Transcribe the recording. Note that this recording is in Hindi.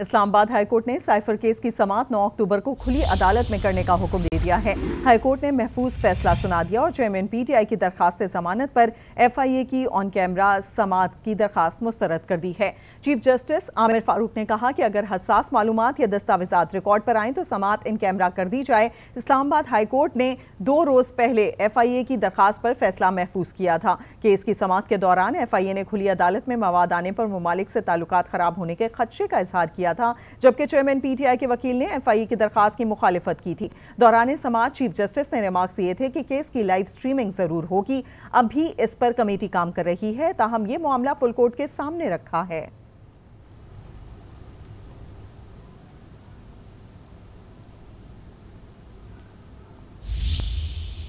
इस्लामाबाद हाईकोर्ट ने साइफर केस की समात 9 अक्टूबर को खुली अदालत में करने का हुक्म दे दिया है हाईकोर्ट ने महफूज फैसला सुना दिया और चेयरमैन पीटीआई की दरखास्त जमानत पर एफआईए की ऑन कैमरा समात की दरखास्त मुस्तरद कर दी है चीफ जस्टिस आमिर फारूक ने कहा कि अगर हसास मालूम या दस्तावेजा रिकॉर्ड पर आए तो समात इन कैमरा कर दी जाए इस्लामाबाद हाईकोर्ट ने दो रोज़ पहले एफ की दरखास्त पर फैसला महफूज किया था केस की समात के दौरान एफ ने खुली अदालत में मवाद आने पर ममालिक से ताल्लुक खराब होने के खदशे का इजहार किया किया था जबकि चेयरमैन पीटीआई के वकील ने एफआईए e की दरखास्त की मुखालफत की थी दौरान समाज चीफ जस्टिस ने रिमार्क्स दिए थे कि केस की लाइव स्ट्रीमिंग जरूर होगी अब भी इस पर कमेटी काम कर रही है ताहम ये मामला फुल कोर्ट के सामने रखा है